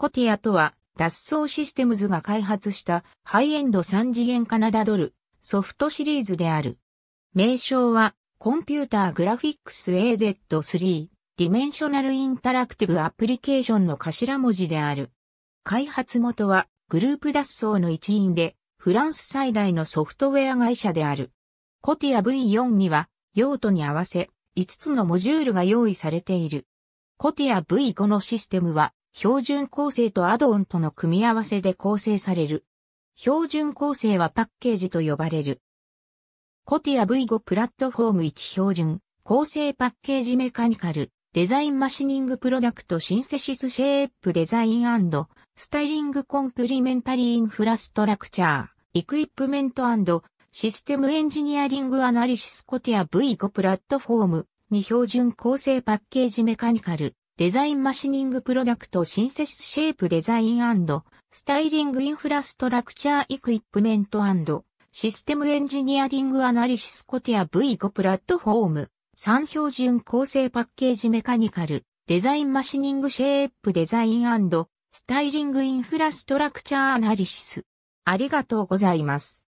コティアとは、脱走システムズが開発したハイエンド3次元カナダドルソフトシリーズである。名称はコンピューターグラフィックスエーデッド3ディメンショナルインタラクティブアプリケーションの頭文字である。開発元はグループ脱走の一員でフランス最大のソフトウェア会社である。コティア V4 には用途に合わせ5つのモジュールが用意されている。コティア V5 のシステムは標準構成とアドオンとの組み合わせで構成される。標準構成はパッケージと呼ばれる。コティア V5 プラットフォーム1標準、構成パッケージメカニカル、デザインマシニングプロダクトシンセシスシェープデザインスタイリングコンプリメンタリーインフラストラクチャー、イクイプメントシステムエンジニアリングアナリシスコティア V5 プラットフォーム2標準構成パッケージメカニカルデザインマシニングプロダクトシンセスシェイプデザインスタイリングインフラストラクチャーイクイップメントシステムエンジニアリングアナリシスコティア V5 プラットフォーム3標準構成パッケージメカニカルデザインマシニングシェイプデザインスタイリングインフラストラクチャーアナリシスありがとうございます。